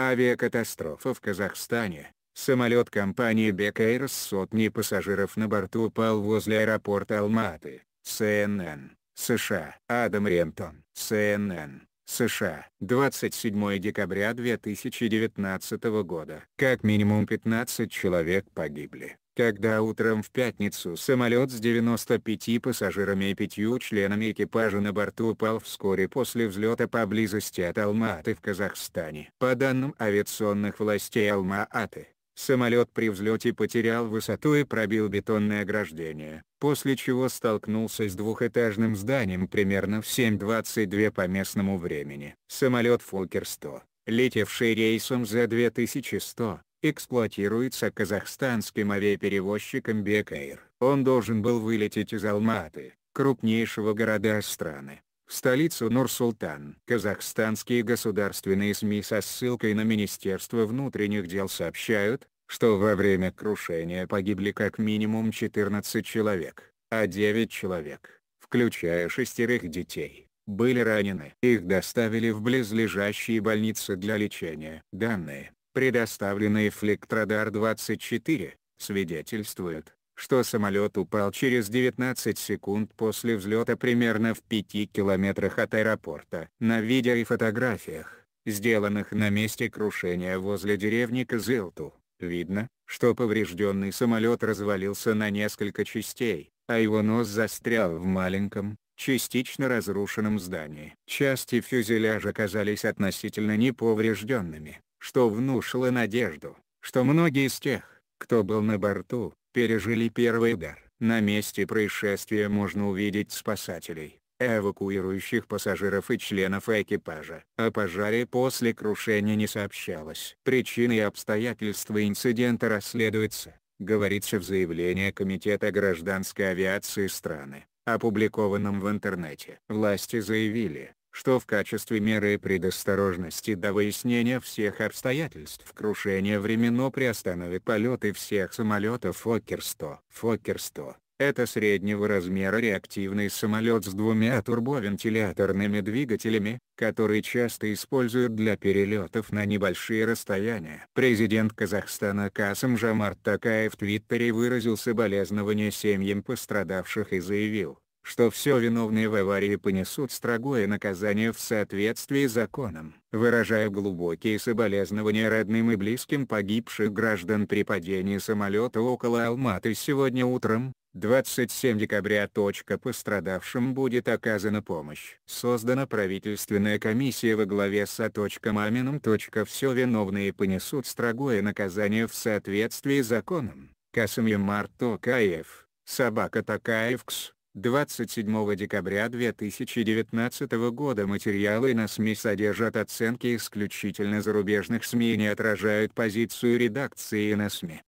Авиакатастрофа в Казахстане. Самолет компании Бек с сотней пассажиров на борту упал возле аэропорта Алматы, CNN, США. Адам Рентон, CNN, США. 27 декабря 2019 года. Как минимум 15 человек погибли когда утром в пятницу самолет с 95 пассажирами и пятью членами экипажа на борту упал вскоре после взлета поблизости от Алматы в Казахстане. По данным авиационных властей Алма-Аты, самолет при взлете потерял высоту и пробил бетонное ограждение, после чего столкнулся с двухэтажным зданием примерно в 7.22 по местному времени. Самолет Фолкер-100, летевший рейсом за 2100 эксплуатируется казахстанским авиаперевозчиком Бекаир. Он должен был вылететь из Алматы, крупнейшего города страны, в столицу Нур-Султан. Казахстанские государственные СМИ со ссылкой на Министерство внутренних дел сообщают, что во время крушения погибли как минимум 14 человек, а 9 человек, включая шестерых детей, были ранены. Их доставили в близлежащие больницы для лечения. Данные Предоставленные Фликтрадар-24 свидетельствуют, что самолет упал через 19 секунд после взлета примерно в 5 километрах от аэропорта. На видео и фотографиях, сделанных на месте крушения возле деревни Кызылту, видно, что поврежденный самолет развалился на несколько частей, а его нос застрял в маленьком, частично разрушенном здании. Части фюзеляжа казались относительно неповрежденными, что внушило надежду, что многие из тех, кто был на борту, пережили первый удар. На месте происшествия можно увидеть спасателей, эвакуирующих пассажиров и членов экипажа. О пожаре после крушения не сообщалось. Причины и обстоятельства инцидента расследуются, говорится в заявлении Комитета гражданской авиации страны, опубликованном в интернете. Власти заявили, что в качестве меры предосторожности до выяснения всех обстоятельств крушения временно приостановит полеты всех самолетов Фоккер-100. Фоккер-100 — это среднего размера реактивный самолет с двумя турбовентиляторными двигателями, который часто используют для перелетов на небольшие расстояния. Президент Казахстана Касым Жамарт Такаев в Твиттере выразил соболезнования семьям пострадавших и заявил, что все виновные в аварии понесут строгое наказание в соответствии с законом. Выражая глубокие соболезнования родным и близким погибших граждан при падении самолета около Алматы сегодня утром, 27 декабря. Пострадавшим будет оказана помощь. Создана правительственная комиссия во главе с А. Мамином. Все виновные понесут строгое наказание в соответствии с законом. Касымьямар Токаев, собака Токаевкс. 27 декабря 2019 года материалы на СМИ содержат оценки исключительно зарубежных СМИ и не отражают позицию редакции на СМИ.